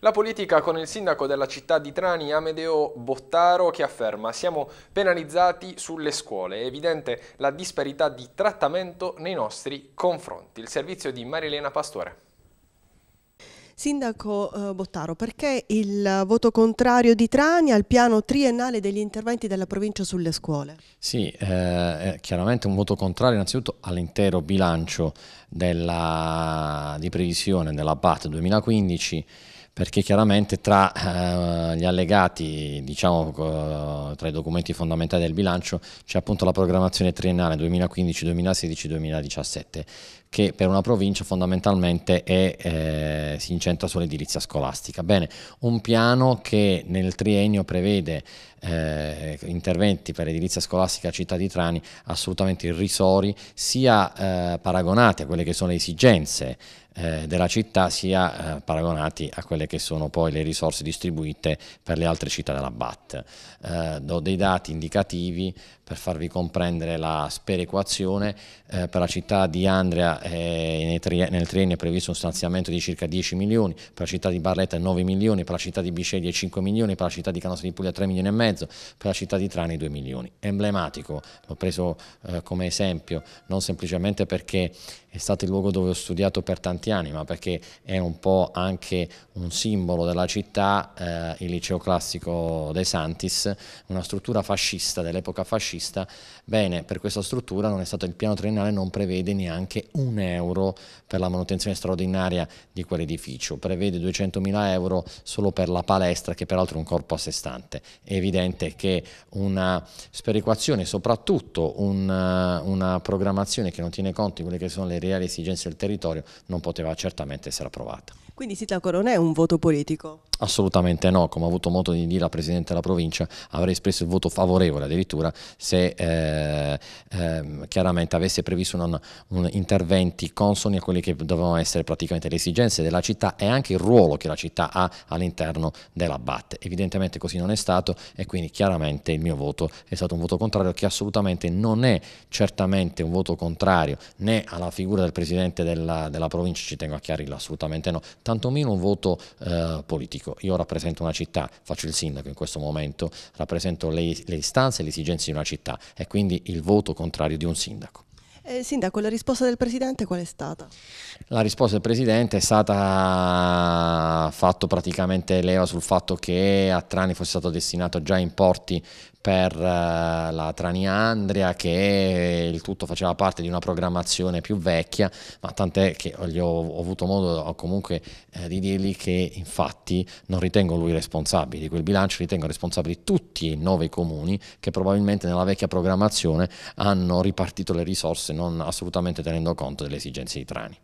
La politica con il sindaco della città di Trani, Amedeo Bottaro, che afferma siamo penalizzati sulle scuole. È evidente la disparità di trattamento nei nostri confronti. Il servizio di Marilena Pastore. Sindaco eh, Bottaro, perché il voto contrario di Trani al piano triennale degli interventi della provincia sulle scuole? Sì, eh, chiaramente un voto contrario innanzitutto all'intero bilancio della, di previsione della BAT 2015 perché chiaramente tra eh, gli allegati, diciamo, tra i documenti fondamentali del bilancio c'è appunto la programmazione triennale 2015-2016-2017 che per una provincia fondamentalmente è, eh, si incentra sull'edilizia scolastica. Bene, un piano che nel triennio prevede eh, interventi per edilizia scolastica a Città di Trani assolutamente irrisori, sia eh, paragonati a quelle che sono le esigenze eh, della città sia eh, paragonati a quelle che sono poi le risorse distribuite per le altre città della BAT. Eh, do dei dati indicativi per farvi comprendere la sperequazione eh, per la città di Andrea eh, nel triennio è previsto un stanziamento di circa 10 milioni, per la città di Barletta 9 milioni, per la città di Bisceglie 5 milioni, per la città di Canossa di Puglia 3 milioni e mezzo, per la città di Trani 2 milioni. Emblematico, l'ho preso eh, come esempio, non semplicemente perché è stato il luogo dove ho studiato per tanti anni, ma perché è un po' anche un simbolo della città, eh, il liceo classico De Santis, una struttura fascista, dell'epoca fascista. Bene, per questa struttura non è stato il piano triennale, non prevede neanche un 1 euro per la manutenzione straordinaria di quell'edificio, prevede 200.000 euro solo per la palestra che peraltro è un corpo a sé stante. È evidente che una sperequazione, soprattutto una, eh, una programmazione che non tiene conto di quelle che sono le reali esigenze del territorio, non poteva certamente essere approvata. Quindi Sitacco non è un voto politico? Assolutamente no, come ha avuto modo di dire la Presidente della provincia, avrei espresso il voto favorevole addirittura se eh, eh, chiaramente avesse previsto un, un interventi consoni a quelle che dovevano essere praticamente le esigenze della città e anche il ruolo che la città ha all'interno della BAT. Evidentemente così non è stato e quindi chiaramente il mio voto è stato un voto contrario che assolutamente non è certamente un voto contrario né alla figura del Presidente della, della provincia, ci tengo a chiarirlo assolutamente no, tantomeno un voto eh, politico politico. Io rappresento una città, faccio il sindaco in questo momento, rappresento le, le istanze e le esigenze di una città e quindi il voto contrario di un sindaco. Eh, Sindaco, la risposta del Presidente qual è stata? La risposta del Presidente è stata fatto praticamente leva sul fatto che a Trani fosse stato destinato già importi per eh, la Trani Andria che il tutto faceva parte di una programmazione più vecchia ma tant'è che ho, avuto modo comunque eh, di dirgli che infatti non ritengo lui responsabile di quel bilancio ritengo responsabili tutti i nove comuni che probabilmente nella vecchia programmazione hanno ripartito le risorse non assolutamente tenendo conto delle esigenze di Trani.